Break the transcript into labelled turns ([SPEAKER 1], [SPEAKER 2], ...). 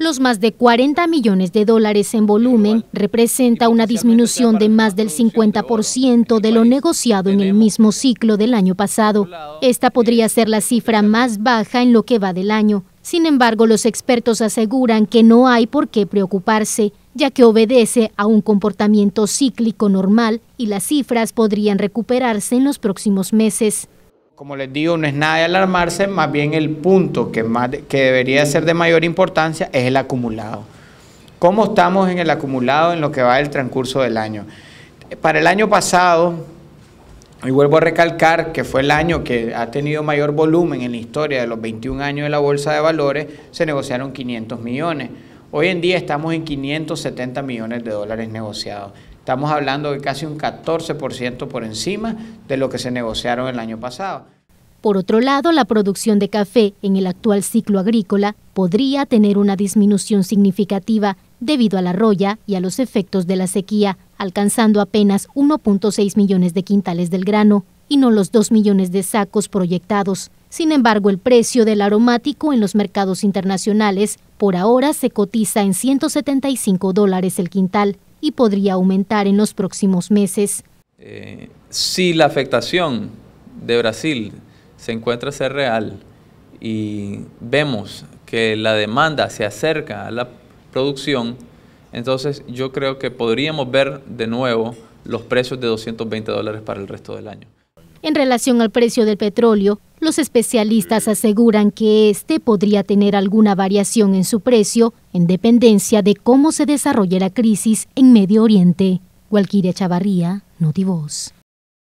[SPEAKER 1] Los más de 40 millones de dólares en volumen representa una disminución de más del 50% de lo negociado en el mismo ciclo del año pasado. Esta podría ser la cifra más baja en lo que va del año. Sin embargo, los expertos aseguran que no hay por qué preocuparse, ya que obedece a un comportamiento cíclico normal y las cifras podrían recuperarse en los próximos meses como
[SPEAKER 2] les digo, no es nada de alarmarse, más bien el punto que, que debería ser de mayor importancia es el acumulado. ¿Cómo estamos en el acumulado en lo que va el transcurso del año? Para el año pasado, y vuelvo a recalcar que fue el año que ha tenido mayor volumen en la historia de los 21 años de la Bolsa de Valores, se negociaron 500 millones. Hoy en día estamos en 570 millones de dólares negociados. Estamos hablando de casi un 14% por encima de lo que se negociaron el año pasado.
[SPEAKER 1] Por otro lado, la producción de café en el actual ciclo agrícola podría tener una disminución significativa debido a la roya y a los efectos de la sequía, alcanzando apenas 1.6 millones de quintales del grano y no los 2 millones de sacos proyectados. Sin embargo, el precio del aromático en los mercados internacionales por ahora se cotiza en 175 dólares el quintal y podría aumentar en los próximos meses.
[SPEAKER 3] Eh, si la afectación de Brasil se encuentra ser real y vemos que la demanda se acerca a la producción, entonces yo creo que podríamos ver de nuevo los precios de 220 dólares para el resto del año.
[SPEAKER 1] En relación al precio del petróleo, los especialistas aseguran que este podría tener alguna variación en su precio en dependencia de cómo se desarrolle la crisis en Medio Oriente. Gualquiria Chavarría, Notivoz.